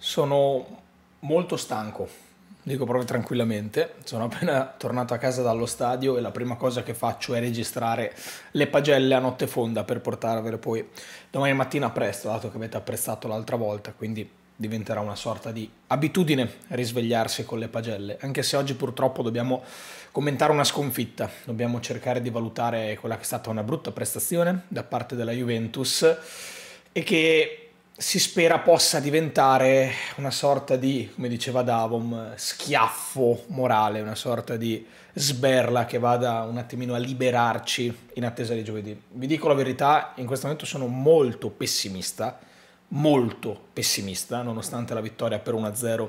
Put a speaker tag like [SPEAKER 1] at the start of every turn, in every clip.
[SPEAKER 1] Sono molto stanco, dico proprio tranquillamente. Sono appena tornato a casa dallo stadio e la prima cosa che faccio è registrare le pagelle a notte fonda per portarvele poi domani mattina presto, dato che avete apprezzato l'altra volta, quindi diventerà una sorta di abitudine risvegliarsi con le pagelle, anche se oggi purtroppo dobbiamo commentare una sconfitta, dobbiamo cercare di valutare quella che è stata una brutta prestazione da parte della Juventus e che si spera possa diventare una sorta di, come diceva Davom, schiaffo morale, una sorta di sberla che vada un attimino a liberarci in attesa di giovedì. Vi dico la verità, in questo momento sono molto pessimista, molto pessimista, nonostante la vittoria per 1-0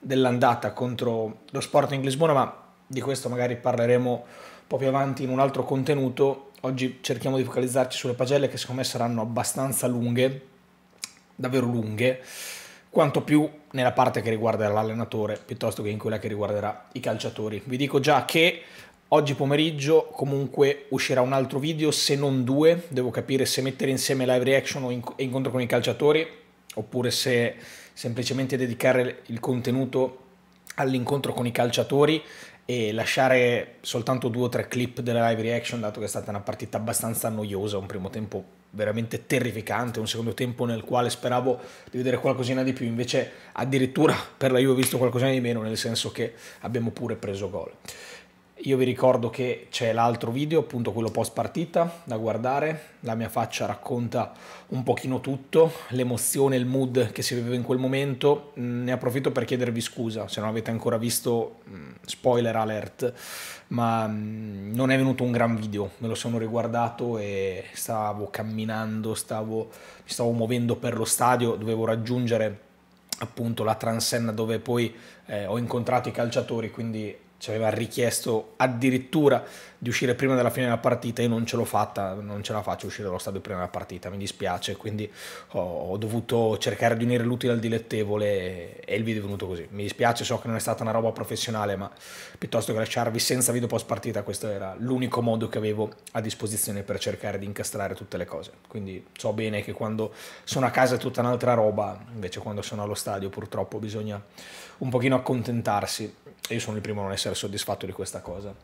[SPEAKER 1] dell'andata contro lo Sporting Lisbona, ma di questo magari parleremo un po' più avanti in un altro contenuto. Oggi cerchiamo di focalizzarci sulle pagelle che secondo me saranno abbastanza lunghe davvero lunghe, quanto più nella parte che riguarderà l'allenatore piuttosto che in quella che riguarderà i calciatori. Vi dico già che oggi pomeriggio comunque uscirà un altro video, se non due, devo capire se mettere insieme live reaction o incontro con i calciatori, oppure se semplicemente dedicare il contenuto all'incontro con i calciatori e lasciare soltanto due o tre clip della live reaction, dato che è stata una partita abbastanza noiosa, un primo tempo veramente terrificante, un secondo tempo nel quale speravo di vedere qualcosina di più, invece addirittura per la Juve ho visto qualcosina di meno, nel senso che abbiamo pure preso gol. Io vi ricordo che c'è l'altro video, appunto quello post partita, da guardare. La mia faccia racconta un pochino tutto, l'emozione, il mood che si viveva in quel momento. Mm, ne approfitto per chiedervi scusa se non avete ancora visto, mm, spoiler alert, ma mm, non è venuto un gran video. Me lo sono riguardato e stavo camminando, stavo, mi stavo muovendo per lo stadio, dovevo raggiungere appunto la transenna dove poi eh, ho incontrato i calciatori, quindi ci aveva richiesto addirittura di uscire prima della fine della partita, io non ce l'ho fatta, non ce la faccio uscire dallo stadio prima della partita, mi dispiace, quindi ho, dovuto cercare di unire l'utile al dilettevole e il video è venuto così. Mi dispiace, so che non è stata una roba professionale, ma piuttosto che lasciarvi senza video post partita, questo era l'unico modo che avevo a disposizione per cercare di incastrare tutte le cose. Quindi so bene che quando sono a casa è tutta un'altra roba, invece quando sono allo stadio purtroppo bisogna un pochino accontentarsi e io sono il primo a non essere soddisfatto di questa cosa.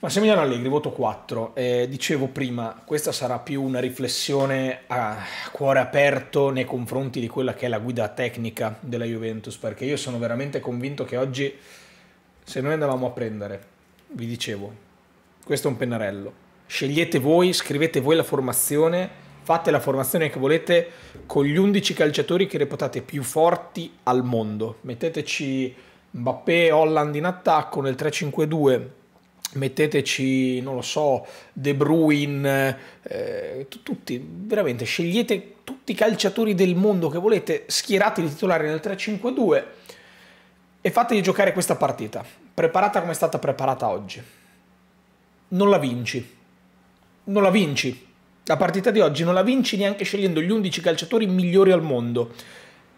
[SPEAKER 1] Massimiliano Allegri, voto 4. Eh, dicevo prima, questa sarà più una riflessione a cuore aperto nei confronti di quella che è la guida tecnica della Juventus, perché io sono veramente convinto che oggi, se noi andavamo a prendere, vi dicevo, questo è un pennarello, scegliete voi, scrivete voi la formazione fate la formazione che volete con gli 11 calciatori che reputate più forti al mondo. Metteteci Mbappé, Holland in attacco nel 3-5-2. Metteteci, non lo so, De Bruyne, eh, tutti, veramente scegliete tutti i calciatori del mondo che volete, schierate i titolari nel 3-5-2 e fategli giocare questa partita, preparata come è stata preparata oggi. Non la vinci, non la vinci, la partita di oggi non la vinci neanche scegliendo gli 11 calciatori migliori al mondo.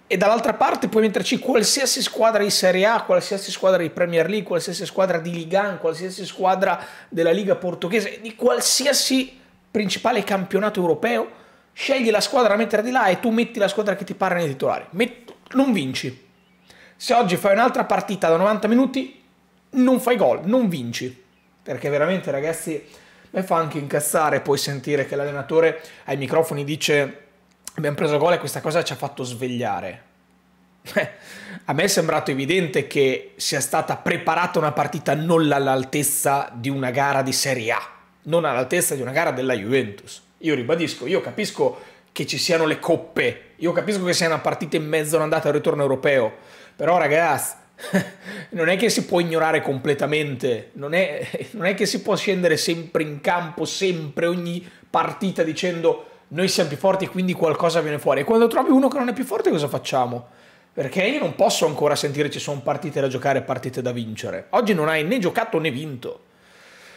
[SPEAKER 1] E dall'altra parte puoi metterci qualsiasi squadra di Serie A, qualsiasi squadra di Premier League, qualsiasi squadra di Ligan, qualsiasi squadra della Liga Portoghese, di qualsiasi principale campionato europeo. Scegli la squadra da mettere di là e tu metti la squadra che ti pare nei titolari. Met non vinci. Se oggi fai un'altra partita da 90 minuti, non fai gol, non vinci. Perché veramente, ragazzi beh, fa anche incazzare poi sentire che l'allenatore ai microfoni dice abbiamo preso gol e questa cosa ci ha fatto svegliare. Eh, a me è sembrato evidente che sia stata preparata una partita non all'altezza di una gara di Serie A, non all'altezza di una gara della Juventus. Io ribadisco, io capisco che ci siano le coppe, io capisco che sia una partita in mezzo all'andata e al ritorno europeo, però ragazzi, non è che si può ignorare completamente, non è, non è, che si può scendere sempre in campo, sempre, ogni partita dicendo noi siamo più forti e quindi qualcosa viene fuori. E quando trovi uno che non è più forte cosa facciamo? Perché io non posso ancora sentire ci sono partite da giocare e partite da vincere. Oggi non hai né giocato né vinto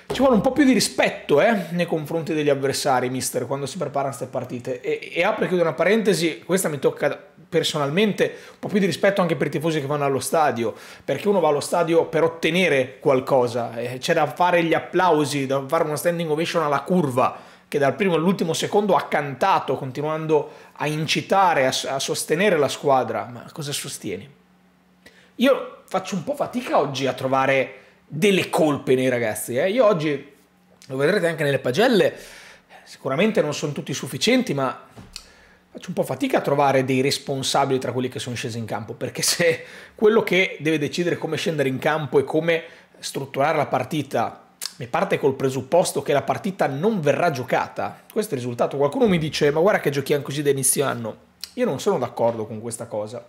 [SPEAKER 1] ci vuole un po' più di rispetto eh, nei confronti degli avversari, mister, quando si preparano queste partite. E, e apre, chiudo una parentesi, questa mi tocca personalmente, un po' più di rispetto anche per i tifosi che vanno allo stadio, perché uno va allo stadio per ottenere qualcosa, eh, c'è da fare gli applausi, da fare una standing ovation alla curva che dal primo all'ultimo secondo ha cantato, continuando a incitare, a, a sostenere la squadra. Ma cosa sostieni? Io faccio un po' fatica oggi a trovare delle colpe nei ragazzi. Eh. Io oggi, lo vedrete anche nelle pagelle, sicuramente non sono tutti sufficienti, ma faccio un po' fatica a trovare dei responsabili tra quelli che sono scesi in campo, perché se quello che deve decidere come scendere in campo e come strutturare la partita mi parte col presupposto che la partita non verrà giocata, questo è il risultato. Qualcuno mi dice, ma guarda che giochiamo così da inizio anno. Io non sono d'accordo con questa cosa.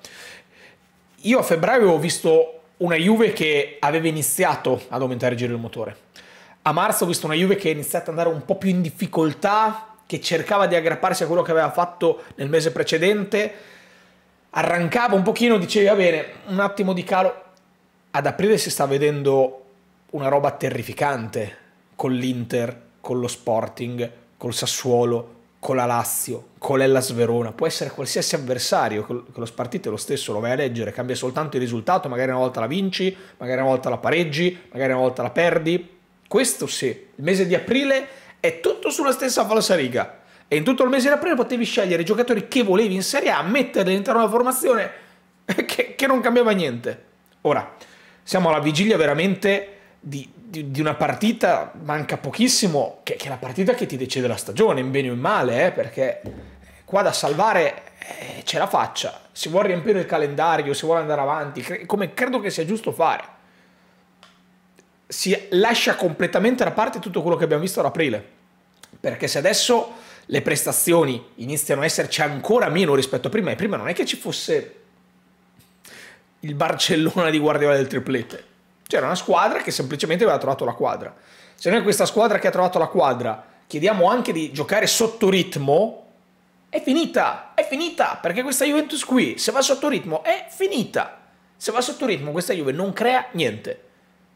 [SPEAKER 1] Io a febbraio ho visto una Juve che aveva iniziato ad aumentare il giro del motore. A marzo ho visto una Juve che è iniziata ad andare un po' più in difficoltà, che cercava di aggrapparsi a quello che aveva fatto nel mese precedente, arrancava un pochino, diceva bene, un attimo di calo. Ad aprile si sta vedendo una roba terrificante con l'Inter, con lo Sporting, col Sassuolo, con la Lazio, con l'Ellas Verona, può essere qualsiasi avversario, che lo spartito è lo stesso, lo vai a leggere, cambia soltanto il risultato, magari una volta la vinci, magari una volta la pareggi, magari una volta la perdi. Questo sì, il mese di aprile è tutto sulla stessa falsa riga. E in tutto il mese di aprile potevi scegliere i giocatori che volevi in Serie A, metterli all'interno della formazione che, che non cambiava niente. Ora, siamo alla vigilia veramente di, di, di, una partita, manca pochissimo, che, che, è la partita che ti decide la stagione, in bene o in male, eh, perché qua da salvare eh, c'è la faccia, si vuole riempire il calendario, si vuole andare avanti, cre come credo che sia giusto fare. Si lascia completamente da parte tutto quello che abbiamo visto ad aprile, perché se adesso le prestazioni iniziano a esserci ancora meno rispetto a prima, e prima non è che ci fosse il Barcellona di Guardiola del triplete c'era una squadra che semplicemente aveva trovato la quadra. Se noi questa squadra che ha trovato la quadra chiediamo anche di giocare sotto ritmo, è finita, è finita, perché questa Juventus qui, se va sotto ritmo, è finita. Se va sotto ritmo questa Juve non crea niente.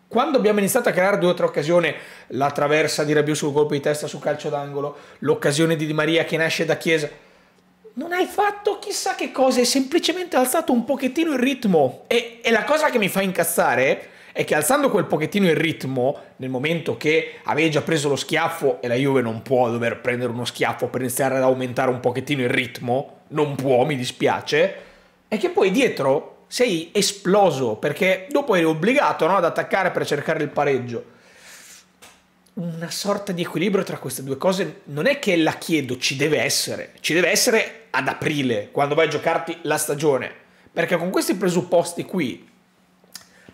[SPEAKER 1] Quando abbiamo iniziato a creare due o tre occasioni, la traversa di Rabiu sul colpo di testa sul calcio d'angolo, l'occasione di Di Maria che nasce da Chiesa, non hai fatto chissà che cosa, hai semplicemente alzato un pochettino il ritmo. E, e la cosa che mi fa incazzare è che alzando quel pochettino il ritmo, nel momento che avevi già preso lo schiaffo e la Juve non può dover prendere uno schiaffo per iniziare ad aumentare un pochettino il ritmo, non può, mi dispiace, è che poi dietro sei esploso perché dopo eri obbligato no, ad attaccare per cercare il pareggio. Una sorta di equilibrio tra queste due cose non è che la chiedo, ci deve essere, ci deve essere ad aprile, quando vai a giocarti la stagione, perché con questi presupposti qui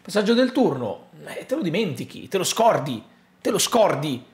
[SPEAKER 1] passaggio del turno, eh, te lo dimentichi, te lo scordi, te lo scordi,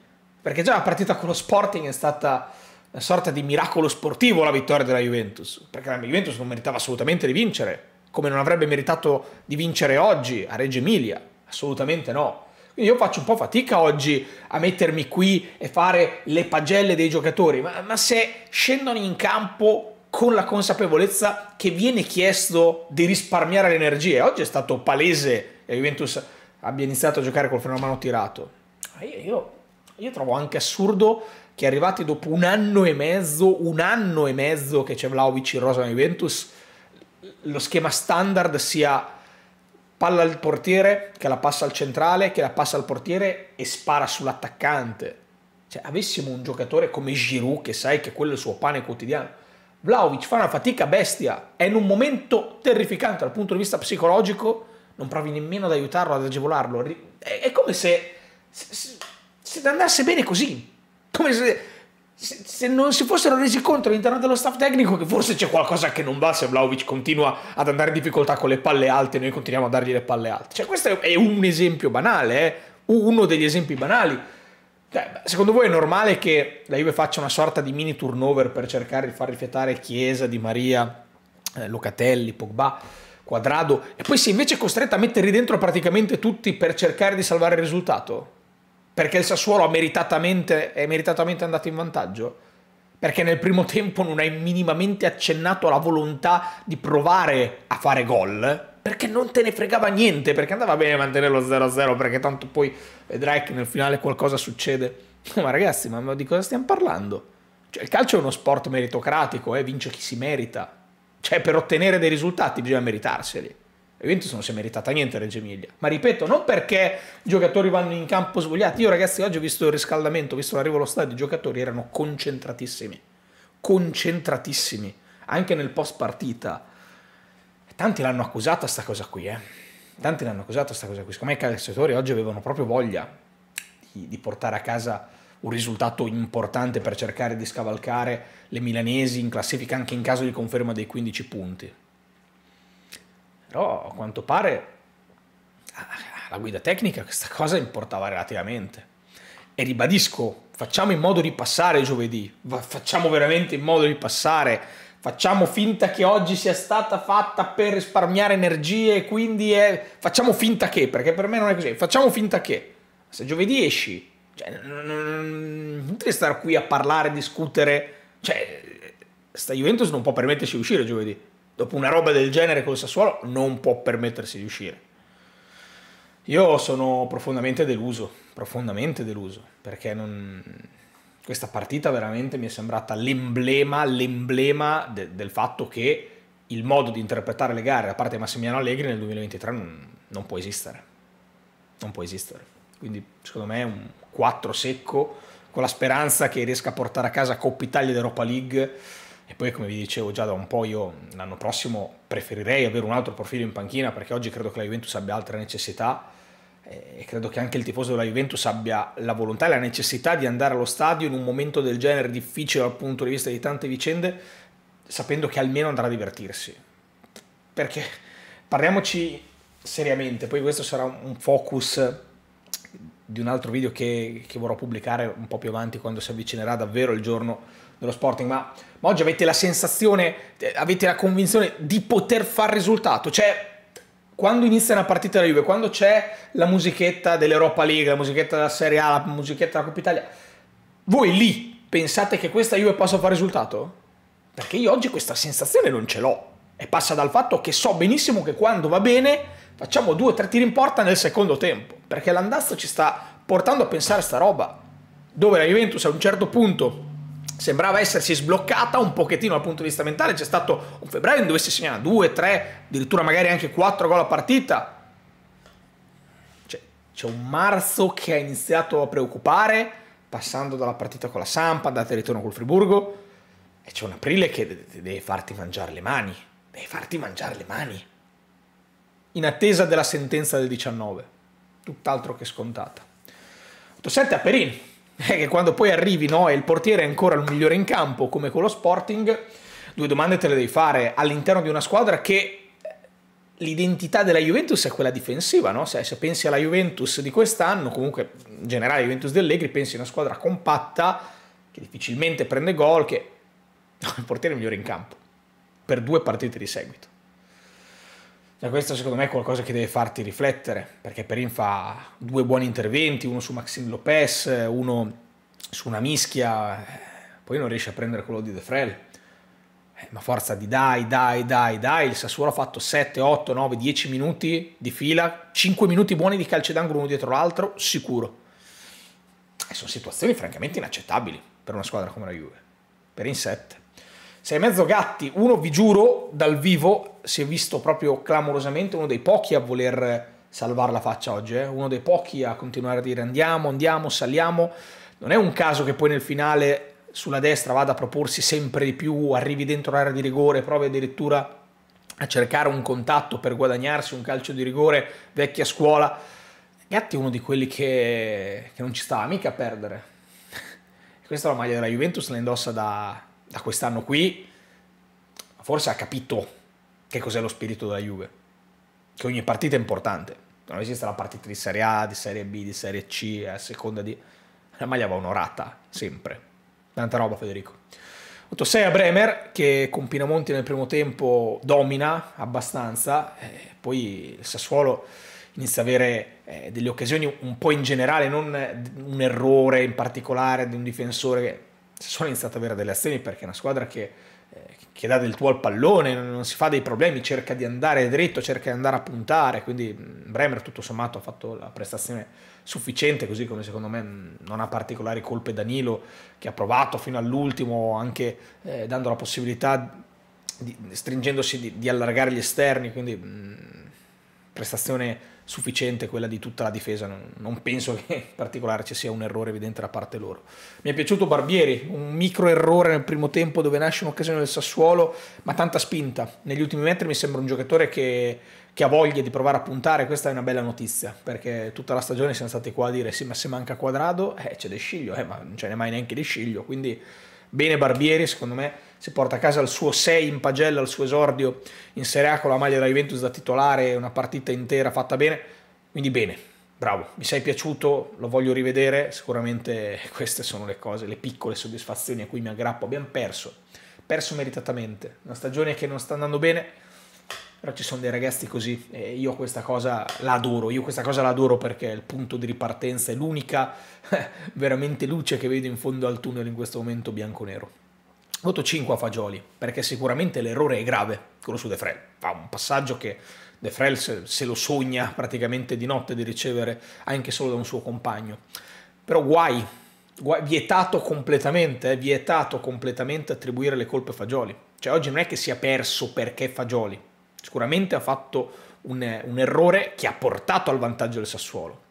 [SPEAKER 1] perché già la partita con lo Sporting è stata una sorta di miracolo sportivo la vittoria della Juventus, perché la Juventus non meritava assolutamente di vincere, come non avrebbe meritato di vincere oggi a Reggio Emilia, assolutamente no. Quindi io faccio un po' fatica oggi a mettermi qui e fare le pagelle dei giocatori, ma, ma se scendono in campo con la consapevolezza che viene chiesto di risparmiare le energie. Oggi è stato palese che Juventus abbia iniziato a giocare col freno a mano tirato. Ah, io, io, io trovo anche assurdo che arrivati dopo un anno e mezzo, un anno e mezzo che c'è Vlaovic in rosa nella Juventus, lo schema standard sia palla al portiere, che la passa al centrale, che la passa al portiere e spara sull'attaccante. Cioè, avessimo un giocatore come Giroud, che sai che quello è il suo pane quotidiano, Vlaovic fa una fatica bestia, è in un momento terrificante dal punto di vista psicologico, non provi nemmeno ad aiutarlo, ad agevolarlo. È, è come se, se, se, andasse bene così, come se, se, se non si fossero resi conto all'interno dello staff tecnico che forse c'è qualcosa che non va se Vlaovic continua ad andare in difficoltà con le palle alte e noi continuiamo a dargli le palle alte. Cioè questo è un esempio banale, eh? uno degli esempi banali cioè, secondo voi è normale che la Juve faccia una sorta di mini turnover per cercare di far rifiatare Chiesa, Di Maria, eh, Locatelli, Pogba, Quadrado e poi si è invece costretta a metterli dentro praticamente tutti per cercare di salvare il risultato? Perché il Sassuolo meritatamente, è meritatamente andato in vantaggio? Perché nel primo tempo non hai minimamente accennato alla volontà di provare a fare gol? perché non te ne fregava niente, perché andava bene mantenere lo 0-0, perché tanto poi vedrai che nel finale qualcosa succede. ma ragazzi, ma di cosa stiamo parlando? Cioè, il calcio è uno sport meritocratico, eh? vince chi si merita. Cioè, per ottenere dei risultati bisogna meritarseli. La Juventus non si è meritata niente a Reggio Emilia. Ma ripeto, non perché i giocatori vanno in campo svogliati. Io ragazzi oggi ho visto il riscaldamento, ho visto l'arrivo allo stadio, i giocatori erano concentratissimi. Concentratissimi. Anche nel post partita Tanti l'hanno accusata sta cosa qui, eh. Tanti l'hanno accusata sta cosa qui. Secondo me i calciatori oggi avevano proprio voglia di, di portare a casa un risultato importante per cercare di scavalcare le milanesi in classifica anche in caso di conferma dei 15 punti. Però a quanto pare alla ah, guida tecnica questa cosa importava relativamente. E ribadisco, facciamo in modo di passare giovedì, facciamo veramente in modo di passare facciamo finta che oggi sia stata fatta per risparmiare energie quindi è... facciamo finta che, perché per me non è così, facciamo finta che. Se giovedì esci, cioè, non devi stare qui a parlare, discutere, cioè, sta Juventus non può permettersi di uscire giovedì. Dopo una roba del genere col Sassuolo non può permettersi di uscire. Io sono profondamente deluso, profondamente deluso, perché non questa partita veramente mi è sembrata l'emblema, l'emblema de del fatto che il modo di interpretare le gare da parte di Massimiliano Allegri nel 2023 non, non, può esistere. Non può esistere. Quindi secondo me è un 4 secco con la speranza che riesca a portare a casa Coppa Italia ed Europa League e poi come vi dicevo già da un po' io l'anno prossimo preferirei avere un altro profilo in panchina perché oggi credo che la Juventus abbia altre necessità eh, e credo che anche il tifoso della Juventus abbia la volontà e la necessità di andare allo stadio in un momento del genere difficile dal punto di vista di tante vicende, sapendo che almeno andrà a divertirsi. Perché parliamoci seriamente, poi questo sarà un focus di un altro video che, che vorrò pubblicare un po' più avanti quando si avvicinerà davvero il giorno dello Sporting, ma, ma oggi avete la sensazione, eh, avete la convinzione di poter far risultato, cioè quando inizia una partita della Juve, quando c'è la musichetta dell'Europa League, la musichetta della Serie A, la musichetta della Coppa Italia, voi lì pensate che questa Juve possa fare risultato? Perché io oggi questa sensazione non ce l'ho. E passa dal fatto che so benissimo che quando va bene facciamo due o tre tiri in porta nel secondo tempo. Perché l'andazzo ci sta portando a pensare a sta roba. Dove la Juventus a un certo punto sembrava essersi sbloccata un pochettino dal punto di vista mentale, c'è stato un febbraio in dove si segnala 2, 3, addirittura magari anche 4 gol a partita. Cioè, c'è un marzo che ha iniziato a preoccupare, passando dalla partita con la Sampa, andata e ritorno col Friburgo, e c'è un aprile che deve farti mangiare le mani, devi farti mangiare le mani, in attesa della sentenza del 19, tutt'altro che scontata. 8-7 a Perin è che quando poi arrivi no, e il portiere è ancora il migliore in campo, come con lo Sporting, due domande te le devi fare all'interno di una squadra che eh, l'identità della Juventus è quella difensiva, no? se, se, pensi alla Juventus di quest'anno, comunque in generale Juventus di Allegri, pensi a una squadra compatta che difficilmente prende gol, che no, il portiere è il migliore in campo per due partite di seguito. Cioè, questo secondo me è qualcosa che deve farti riflettere, perché Perin fa due buoni interventi, uno su Maxime Lopez, uno su una mischia, eh, poi non riesce a prendere quello di De Frel. Eh, ma forza di dai, dai, dai, dai, il Sassuolo ha fatto 7, 8, 9, 10 minuti di fila, 5 minuti buoni di calcio d'angolo uno dietro l'altro, sicuro. E eh, sono situazioni francamente inaccettabili per una squadra come la Juve. Perin 7. Sei mezzo gatti, uno vi giuro dal vivo si è visto proprio clamorosamente uno dei pochi a voler salvare la faccia oggi, eh? uno dei pochi a continuare a dire andiamo, andiamo, saliamo. Non è un caso che poi nel finale sulla destra vada a proporsi sempre di più, arrivi dentro l'area di rigore, provi addirittura a cercare un contatto per guadagnarsi un calcio di rigore, vecchia scuola. Gatti è uno di quelli che, che non ci stava mica a perdere. Questa è la maglia della Juventus, la indossa da, da quest'anno qui forse ha capito che cos'è lo spirito della Juve, che ogni partita è importante. Non esiste la partita di Serie A, di Serie B, di Serie C, a seconda di... La maglia va onorata, sempre. Tanta roba, Federico. 8-6 a Bremer, che con Pinamonti nel primo tempo domina abbastanza, eh, poi il Sassuolo inizia ad avere eh, delle occasioni un po' in generale, non un errore in particolare di un difensore che Sassuolo ha iniziato ad avere delle azioni perché è una squadra che, eh, che dà del tuo al pallone, non si fa dei problemi, cerca di andare dritto, cerca di andare a puntare, quindi mm, Bremer tutto sommato ha fatto la prestazione sufficiente, così come secondo me mm, non ha particolari colpe Danilo che ha provato fino all'ultimo anche eh, dando la possibilità, di, stringendosi di, di, allargare gli esterni, quindi mh, mm, prestazione sufficiente quella di tutta la difesa, non, non, penso che in particolare ci sia un errore evidente da parte loro. Mi è piaciuto Barbieri, un micro errore nel primo tempo dove nasce un'occasione del Sassuolo, ma tanta spinta. Negli ultimi metri mi sembra un giocatore che, che ha voglia di provare a puntare, questa è una bella notizia, perché tutta la stagione siamo stati qua a dire sì ma se manca Quadrado, eh, c'è De Sciglio, eh, ma non ce n'è mai neanche De Sciglio, quindi bene Barbieri secondo me si porta a casa il suo 6 in pagella, il suo esordio in Serie A con la maglia della Juventus da titolare, una partita intera fatta bene, quindi bene, bravo, mi sei piaciuto, lo voglio rivedere, sicuramente queste sono le cose, le piccole soddisfazioni a cui mi aggrappo, abbiamo perso, perso meritatamente, una stagione che non sta andando bene, però ci sono dei ragazzi così e io questa cosa la adoro, io questa cosa la adoro perché è il punto di ripartenza, è l'unica veramente luce che vedo in fondo al tunnel in questo momento bianco-nero. Voto 5 a Fagioli, perché sicuramente l'errore è grave, quello su De Frel. Fa un passaggio che De Frel se, se lo sogna praticamente di notte di ricevere anche solo da un suo compagno. Però guai, guai vietato completamente, eh, vietato completamente attribuire le colpe a Fagioli. Cioè oggi non è che sia perso perché Fagioli, sicuramente ha fatto un, un errore che ha portato al vantaggio del Sassuolo.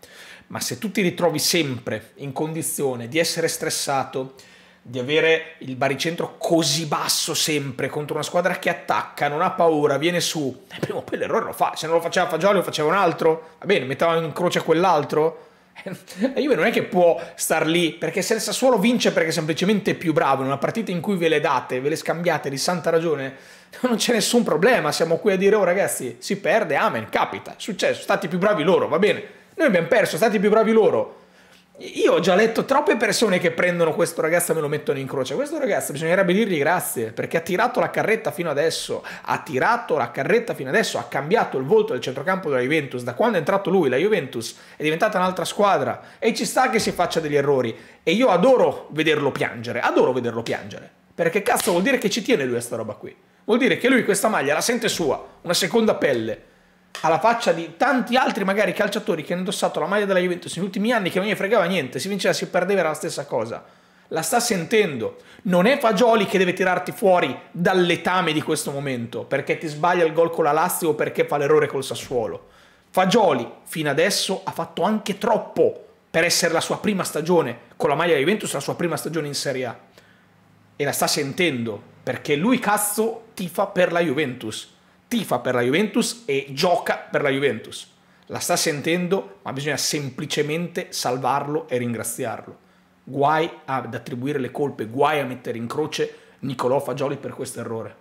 [SPEAKER 1] Ma se tu ti ritrovi sempre in condizione di essere stressato, di avere il baricentro così basso sempre contro una squadra che attacca, non ha paura, viene su, e eh, prima o poi l'errore lo fa, se non lo faceva Fagioli lo faceva un altro, va bene, metteva in croce quell'altro, la Juve non è che può star lì, perché se il Sassuolo vince perché è semplicemente più bravo, in una partita in cui ve le date, ve le scambiate di santa ragione, non c'è nessun problema, siamo qui a dire oh ragazzi, si perde, amen, capita, è successo, stati più bravi loro, va bene. Noi abbiamo perso, stati più bravi loro. Io ho già letto troppe persone che prendono questo ragazzo e me lo mettono in croce. Questo ragazzo bisognerebbe dirgli grazie perché ha tirato la carretta fino adesso. Ha tirato la carretta fino adesso. Ha cambiato il volto del centrocampo della Juventus. Da quando è entrato lui, la Juventus è diventata un'altra squadra. E ci sta che si faccia degli errori. E io adoro vederlo piangere. Adoro vederlo piangere. Perché cazzo vuol dire che ci tiene lui a sta roba qui. Vuol dire che lui questa maglia la sente sua, una seconda pelle alla faccia di tanti altri magari calciatori che hanno indossato la maglia della Juventus negli ultimi anni che non gli fregava niente, si vinceva, si perdeva era la stessa cosa. La sta sentendo. Non è Fagioli che deve tirarti fuori dall'etame di questo momento, perché ti sbaglia il gol con la Lazio o perché fa l'errore col Sassuolo. Fagioli, fino adesso, ha fatto anche troppo per essere la sua prima stagione con la maglia della Juventus, la sua prima stagione in Serie A. E la sta sentendo, perché lui cazzo tifa per la Juventus tifa per la Juventus e gioca per la Juventus. La sta sentendo, ma bisogna semplicemente salvarlo e ringraziarlo. Guai ad attribuire le colpe, guai a mettere in croce Nicolò Fagioli per questo errore.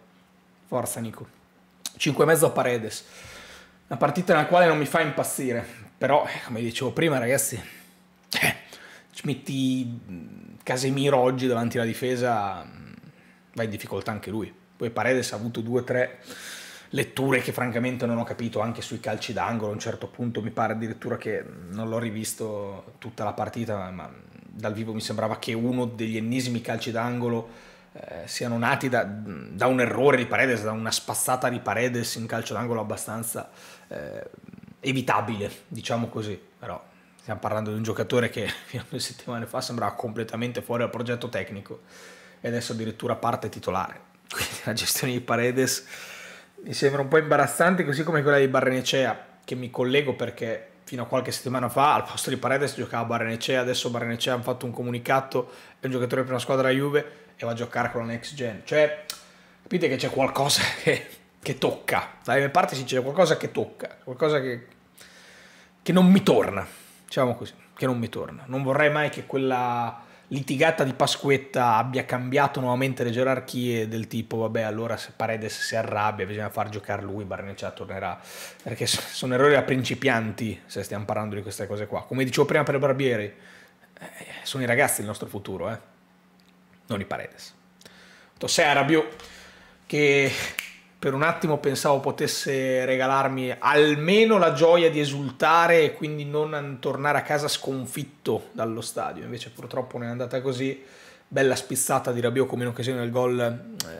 [SPEAKER 1] Forza Nico. e mezzo a Paredes. Una partita nella quale non mi fa impazzire, però eh, come dicevo prima ragazzi, eh, ci metti mm, Casemiro oggi davanti alla difesa, mm, va in difficoltà anche lui. Poi Paredes ha avuto 2-3 letture che francamente non ho capito anche sui calci d'angolo, a un certo punto mi pare addirittura che non l'ho rivisto tutta la partita, ma dal vivo mi sembrava che uno degli ennesimi calci d'angolo eh, siano nati da, da, un errore di Paredes, da una spazzata di Paredes in calcio d'angolo abbastanza eh, evitabile, diciamo così, però stiamo parlando di un giocatore che fino a due settimane fa sembrava completamente fuori dal progetto tecnico e adesso addirittura parte titolare, quindi la gestione di Paredes mi sembra un po' imbarazzante, così come quella di Barrenecea, che mi collego perché fino a qualche settimana fa al posto di Paredes giocava Barrenecea, adesso Barrenecea ha fatto un comunicato, è un giocatore per una squadra Juve e va a giocare con la next gen. Cioè, capite che c'è qualcosa che, che, tocca, dalle mie parti sì c'è qualcosa che tocca, qualcosa che, che non mi torna, diciamo così, che non mi torna. Non vorrei mai che quella litigata di Pasquetta abbia cambiato nuovamente le gerarchie del tipo vabbè allora se Paredes si arrabbia bisogna far giocare lui Barneccia tornerà perché sono errori da principianti se stiamo parlando di queste cose qua come dicevo prima per Barbieri eh, sono i ragazzi il nostro futuro eh? non i Paredes sei arrabbio che per un attimo pensavo potesse regalarmi almeno la gioia di esultare e quindi non tornare a casa sconfitto dallo stadio, invece purtroppo non è andata così. Bella spizzata di Rabiot come in occasione del gol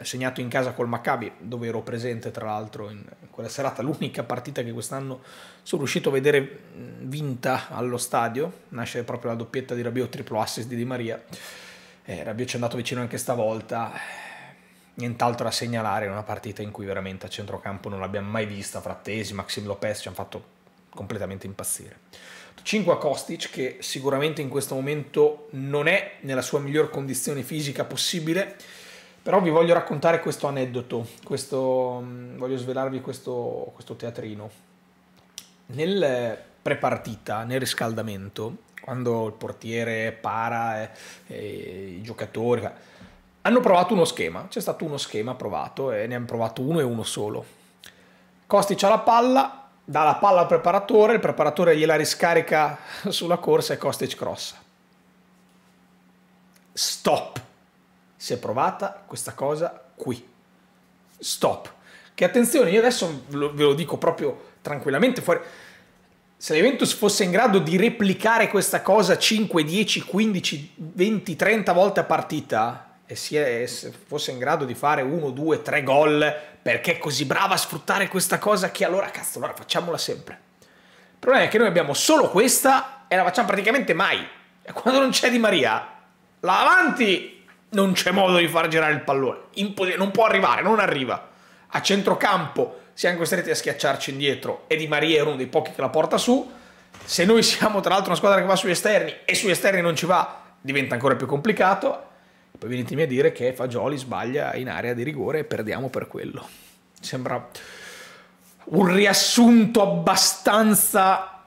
[SPEAKER 1] eh, segnato in casa col Maccabi, dove ero presente tra l'altro in quella serata, l'unica partita che quest'anno sono riuscito a vedere vinta allo stadio, nasce proprio la doppietta di Rabiot, triplo assist di Di Maria. Eh, Rabiot ci è andato vicino anche stavolta nient'altro da segnalare in una partita in cui veramente a centrocampo non l'abbiamo mai vista, Frattesi, Maxim Lopez ci hanno fatto completamente impazzire. 5 a Kostic che sicuramente in questo momento non è nella sua miglior condizione fisica possibile, però vi voglio raccontare questo aneddoto, questo, mm, voglio svelarvi questo, questo teatrino. Nel prepartita, nel riscaldamento, quando il portiere para, eh, eh, i giocatori hanno provato uno schema, c'è stato uno schema provato e ne hanno provato uno e uno solo. Kostic ha la palla, dà la palla al preparatore, il preparatore gliela riscarica sulla corsa e Costic crossa. Stop! Si è provata questa cosa qui. Stop! Che attenzione, io adesso ve lo dico proprio tranquillamente fuori se la Juventus fosse in grado di replicare questa cosa 5, 10, 15, 20, 30 volte a partita, e è, fosse in grado di fare uno, due, tre gol perché è così brava a sfruttare questa cosa che allora cazzo, allora facciamola sempre. Il problema è che noi abbiamo solo questa e la facciamo praticamente mai. E quando non c'è Di Maria, là avanti non c'è modo di far girare il pallone. Impos non può arrivare, non arriva. A centrocampo siamo costretti a schiacciarci indietro e Di Maria è uno dei pochi che la porta su. Se noi siamo tra l'altro una squadra che va sugli esterni e sugli esterni non ci va, diventa ancora più complicato poi venitemi a dire che Fagioli sbaglia in area di rigore e perdiamo per quello. Sembra un riassunto abbastanza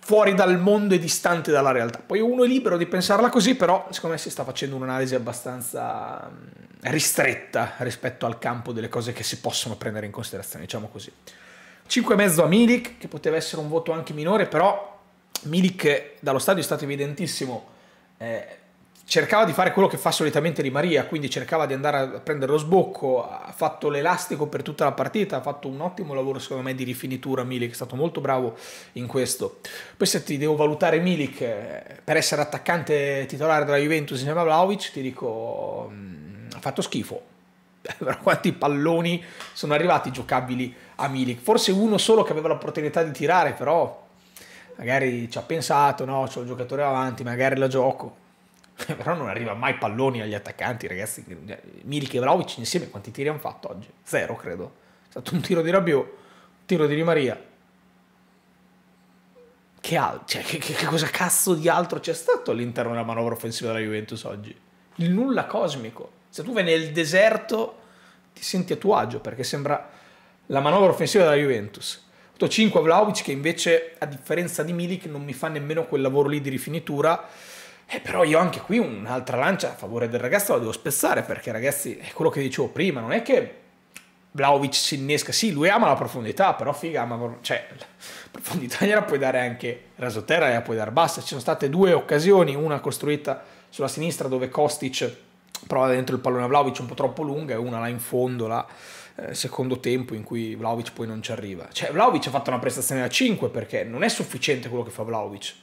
[SPEAKER 1] fuori dal mondo e distante dalla realtà. Poi uno è libero di pensarla così, però secondo me si sta facendo un'analisi abbastanza mm, ristretta rispetto al campo delle cose che si possono prendere in considerazione, diciamo così. 5,5 a Milik, che poteva essere un voto anche minore, però Milik dallo stadio è stato evidentissimo. Eh, cercava di fare quello che fa solitamente Di Maria, quindi cercava di andare a prendere lo sbocco, ha fatto l'elastico per tutta la partita, ha fatto un ottimo lavoro secondo me di rifinitura Milik, è stato molto bravo in questo. Poi se ti devo valutare Milik eh, per essere attaccante titolare della Juventus insieme a Vlaovic, ti dico mm, ha fatto schifo. Però quanti palloni sono arrivati giocabili a Milik? Forse uno solo che aveva l'opportunità di tirare, però magari ci ha pensato, no, c'ho il giocatore avanti, magari la gioco però non arriva mai palloni agli attaccanti, ragazzi. Milik e Vlaovic insieme quanti tiri hanno fatto oggi? Zero, credo. È stato un tiro di Rabiot, un tiro di Di Maria. Che, al- cioè, che, che, cosa cazzo di altro c'è stato all'interno della manovra offensiva della Juventus oggi? Il nulla cosmico. Se tu vai nel deserto ti senti a tuo agio perché sembra la manovra offensiva della Juventus. 8-5 Vlaovic che invece a differenza di Milik non mi fa nemmeno quel lavoro lì di rifinitura eh, però io anche qui un'altra lancia a favore del ragazzo la devo spezzare perché ragazzi è quello che dicevo prima, non è che Vlaovic si innesca, sì lui ama la profondità, però figa ama, cioè la profondità gliela puoi dare anche Rasoterra, gliela puoi dare bassa, ci sono state due occasioni, una costruita sulla sinistra dove Kostic prova dentro il pallone a Vlaovic un po' troppo lunga e una là in fondo, là eh, secondo tempo in cui Vlaovic poi non ci arriva. Cioè Vlaovic ha fatto una prestazione da 5 perché non è sufficiente quello che fa Vlaovic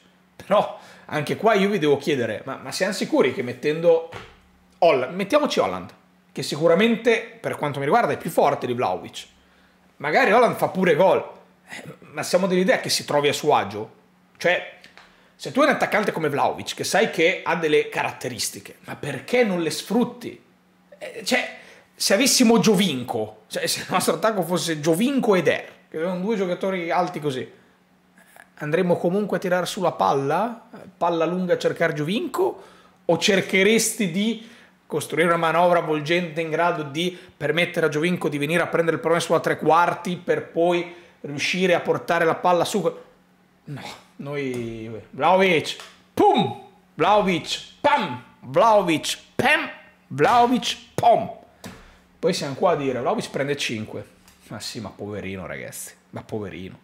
[SPEAKER 1] però anche qua io vi devo chiedere, ma, ma siamo sicuri che mettendo... Holland, mettiamoci Holland, che sicuramente per quanto mi riguarda è più forte di Vlaovic. Magari Holland fa pure gol, eh, ma siamo dell'idea che si trovi a suo agio? Cioè, se tu hai un attaccante come Vlaovic, che sai che ha delle caratteristiche, ma perché non le sfrutti? Eh, cioè, se avessimo Giovinco, cioè se il nostro attacco fosse Giovinco ed Er, che avevano due giocatori alti così, andremo comunque a tirare sulla palla, palla lunga a cercare Giovinco, o cercheresti di costruire una manovra avvolgente in grado di permettere a Giovinco di venire a prendere il pallone sulla tre quarti per poi riuscire a portare la palla su? No, noi... Vlaovic, pum! Vlaovic, pam! Vlaovic, pam! Vlaovic, pom! Poi siamo qua a dire, Vlaovic prende 5. Ma sì, ma poverino ragazzi, ma poverino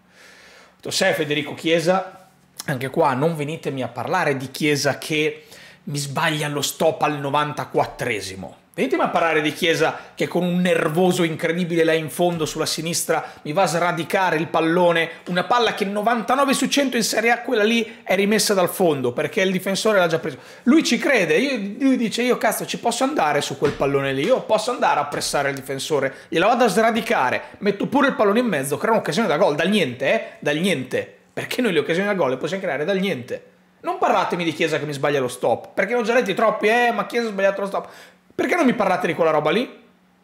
[SPEAKER 1] detto, sei Federico Chiesa, anche qua non venitemi a parlare di Chiesa che mi sbaglia lo stop al 94esimo. Venitemi a parlare di Chiesa che con un nervoso incredibile là in fondo sulla sinistra mi va a sradicare il pallone, una palla che 99 su 100 in Serie A quella lì è rimessa dal fondo perché il difensore l'ha già preso. Lui ci crede, io, lui dice io cazzo ci posso andare su quel pallone lì, io posso andare a pressare il difensore, gliela vado a sradicare, metto pure il pallone in mezzo, creo un'occasione da gol, dal niente, eh? Dal niente, perché noi le occasioni da gol le possiamo creare dal niente. Non parlatemi di Chiesa che mi sbaglia lo stop, perché ho già detto troppi, eh, ma Chiesa ha sbagliato lo stop. Perché non mi parlate di quella roba lì?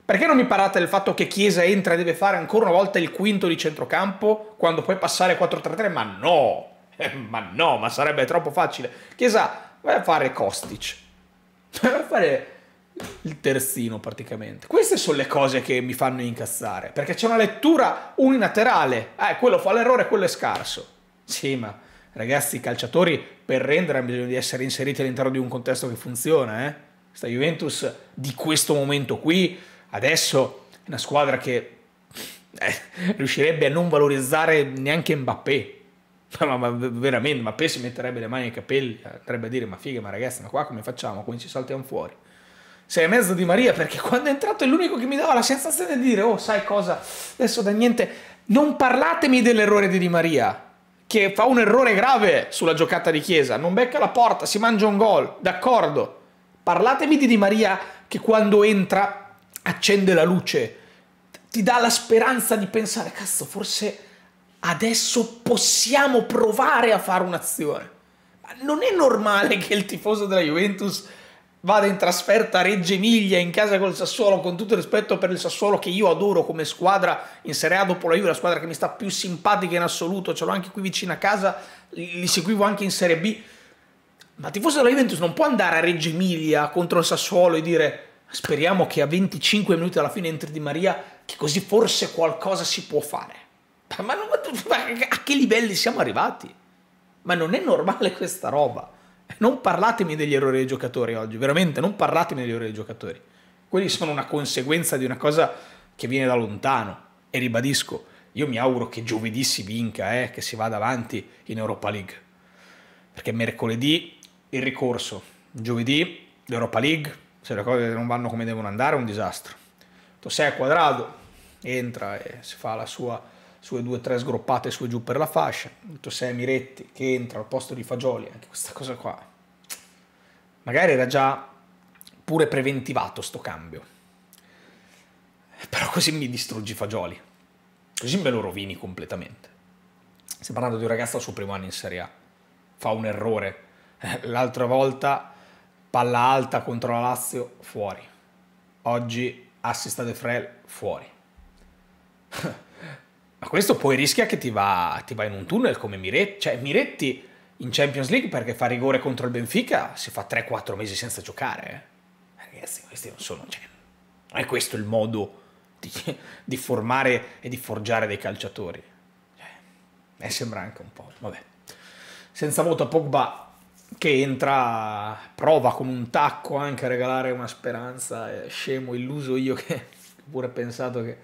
[SPEAKER 1] Perché non mi parlate del fatto che Chiesa entra e deve fare ancora una volta il quinto di centrocampo quando puoi passare 4-3-3? Ma no! Eh, ma no, ma sarebbe troppo facile. Chiesa, vai a fare Kostic. Vai a fare il terzino praticamente. Queste sono le cose che mi fanno incazzare, perché c'è una lettura unilaterale. Eh, quello fa l'errore, quello è scarso. Sì, ma ragazzi, i calciatori per rendere hanno bisogno di essere inseriti all'interno di un contesto che funziona, eh. Questa Juventus di questo momento qui, adesso è una squadra che eh, riuscirebbe a non valorizzare neanche Mbappé. Ma, ma, veramente, Mbappé si metterebbe le mani ai capelli, andrebbe a dire ma figa, ma ragazzi, ma qua come facciamo? Come ci saltiamo fuori? sei e mezzo di Maria perché quando è entrato è l'unico che mi dava la sensazione di dire oh sai cosa adesso da niente non parlatemi dell'errore di Di Maria che fa un errore grave sulla giocata di Chiesa non becca la porta si mangia un gol d'accordo Parlatemi di Di Maria che quando entra accende la luce, ti dà la speranza di pensare, cazzo, forse adesso possiamo provare a fare un'azione. Ma non è normale che il tifoso della Juventus vada in trasferta a Reggio Emilia in casa col Sassuolo, con tutto il rispetto per il Sassuolo che io adoro come squadra in Serie A dopo la Juve, la squadra che mi sta più simpatica in assoluto, ce l'ho anche qui vicino a casa, li seguivo anche in Serie B ma il tifoso della Juventus non può andare a Reggio Emilia contro il Sassuolo e dire speriamo che a 25 minuti alla fine entri Di Maria, che così forse qualcosa si può fare. Ma, non, ma a che livelli siamo arrivati? Ma non è normale questa roba. Non parlatemi degli errori dei giocatori oggi, veramente, non parlatemi degli errori dei giocatori. Quelli sono una conseguenza di una cosa che viene da lontano. E ribadisco, io mi auguro che giovedì si vinca, eh, che si vada avanti in Europa League. Perché mercoledì il ricorso. Giovedì l'Europa League, se le cose non vanno come devono andare è un disastro. Tosè a quadrado, entra e si fa la sua sue due o tre sgroppate su e giù per la fascia. a Miretti che entra al posto di Fagioli, anche questa cosa qua. Magari era già pure preventivato sto cambio. Però così mi distruggi Fagioli. Così me lo rovini completamente. Stiamo parlando di un ragazzo al suo primo anno in Serie A. Fa un errore L'altra volta palla alta contro la Lazio fuori. Oggi assist a De Frel fuori. Ma questo poi rischia che ti va, ti va in un tunnel come Miretti. Cioè Miretti in Champions League perché fa rigore contro il Benfica si fa 3-4 mesi senza giocare. Eh. Ragazzi, questi non sono... Cioè, non è questo il modo di, di formare e di forgiare dei calciatori. Cioè, me eh, sembra anche un po'... Vabbè. Senza voto a Pogba che entra, prova con un tacco anche a regalare una speranza, eh, scemo, illuso io che ho pure pensato che,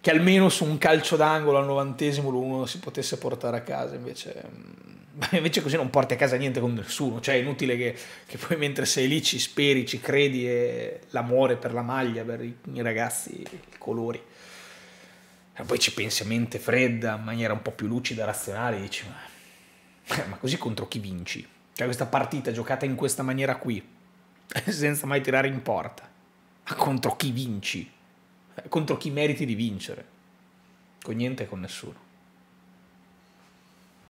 [SPEAKER 1] che, almeno su un calcio d'angolo al novantesimo l'uno si potesse portare a casa, invece, mm, invece, così non porti a casa niente con nessuno, cioè è inutile che, che poi mentre sei lì ci speri, ci credi e l'amore per la maglia, per i, i ragazzi, i colori. E poi ci pensi a mente fredda, in maniera un po' più lucida, razionale, dici ma, ma così contro chi vinci? Cioè questa partita giocata in questa maniera qui, senza mai tirare in porta, ma contro chi vinci, contro chi meriti di vincere, con niente e con nessuno.